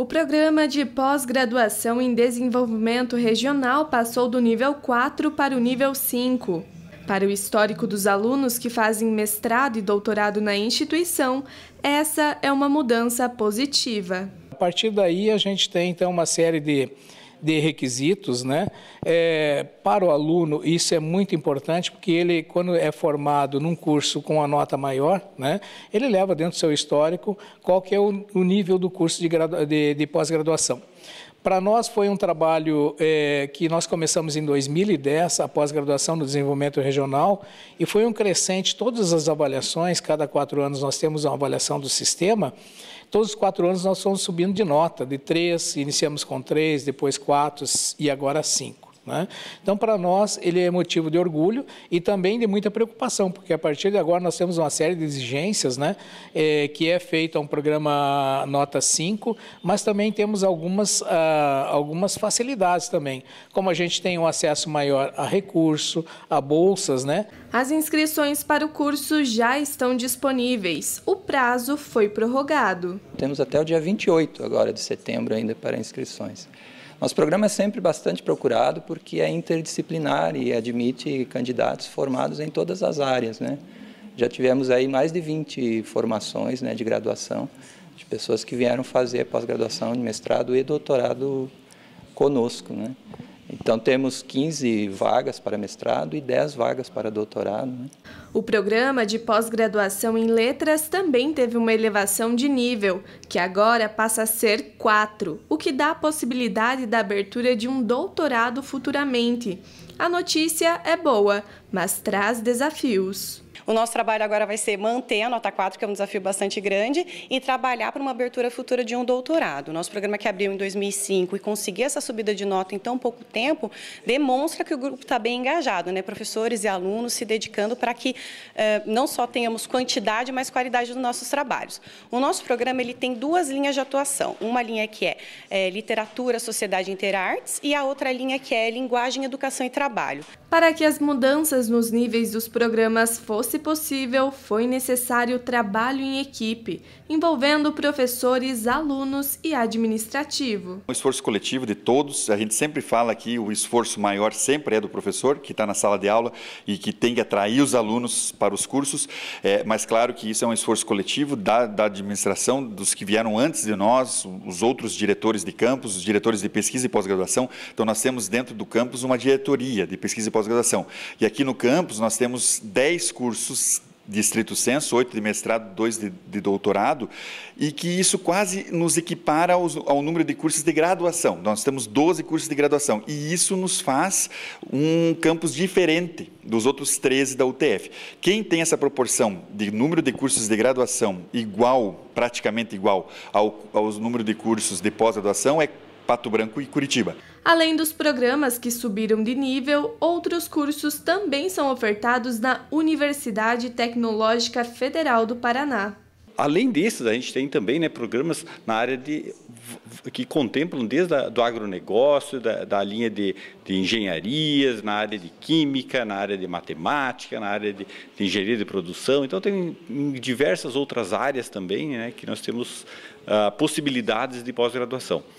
O programa de pós-graduação em desenvolvimento regional passou do nível 4 para o nível 5. Para o histórico dos alunos que fazem mestrado e doutorado na instituição, essa é uma mudança positiva. A partir daí, a gente tem então uma série de de requisitos, né? É, para o aluno isso é muito importante porque ele, quando é formado num curso com a nota maior, né? Ele leva dentro do seu histórico qual que é o, o nível do curso de, de, de pós-graduação. Para nós foi um trabalho é, que nós começamos em 2010, após graduação no desenvolvimento regional, e foi um crescente. Todas as avaliações, cada quatro anos nós temos uma avaliação do sistema, todos os quatro anos nós fomos subindo de nota, de três, iniciamos com três, depois quatro e agora cinco. Né? Então, para nós, ele é motivo de orgulho e também de muita preocupação, porque a partir de agora nós temos uma série de exigências, né? É, que é feita um programa nota 5, mas também temos algumas, ah, algumas facilidades também, como a gente tem um acesso maior a recurso, a bolsas. Né? As inscrições para o curso já estão disponíveis. O prazo foi prorrogado. Temos até o dia 28 agora de setembro ainda para inscrições. Nosso programa é sempre bastante procurado porque é interdisciplinar e admite candidatos formados em todas as áreas, né? Já tivemos aí mais de 20 formações né, de graduação, de pessoas que vieram fazer pós-graduação, de mestrado e doutorado conosco. Né? Então, temos 15 vagas para mestrado e 10 vagas para doutorado. Né? O programa de pós-graduação em letras também teve uma elevação de nível, que agora passa a ser 4, o que dá a possibilidade da abertura de um doutorado futuramente. A notícia é boa, mas traz desafios. O nosso trabalho agora vai ser manter a nota 4, que é um desafio bastante grande, e trabalhar para uma abertura futura de um doutorado. Nosso programa que abriu em 2005 e conseguir essa subida de nota em tão pouco tempo, demonstra que o grupo está bem engajado, né? professores e alunos se dedicando para que eh, não só tenhamos quantidade, mas qualidade dos nossos trabalhos. O nosso programa ele tem duas linhas de atuação. Uma linha que é, é literatura, sociedade e interartes e a outra linha que é linguagem, educação e trabalho. Para que as mudanças nos níveis dos programas fosse possível, foi necessário trabalho em equipe, envolvendo professores, alunos e administrativo. Um esforço coletivo de todos, a gente sempre fala que o esforço maior sempre é do professor, que está na sala de aula e que tem que atrair os alunos alunos para os cursos, é, mas claro que isso é um esforço coletivo da, da administração, dos que vieram antes de nós, os outros diretores de campus, os diretores de pesquisa e pós-graduação. Então, nós temos dentro do campus uma diretoria de pesquisa e pós-graduação. E aqui no campus nós temos 10 cursos distrito senso, oito de mestrado, dois de, de, doutorado, e que isso quase nos equipara aos, ao número de cursos de graduação. Nós temos 12 cursos de graduação, e isso nos faz um campus diferente dos outros 13 da UTF. Quem tem essa proporção de número de cursos de graduação igual, praticamente igual, ao, ao número de cursos de pós-graduação, é Pato Branco e Curitiba. Além dos programas que subiram de nível, outros cursos também são ofertados na Universidade Tecnológica Federal do Paraná. Além desses, a gente tem também né, programas na área de que contemplam desde a, do agronegócio, da, da linha de, de, engenharias, na área de química, na área de matemática, na área de, de engenharia de produção. Então tem diversas outras áreas também né, que nós temos ah, possibilidades de pós-graduação.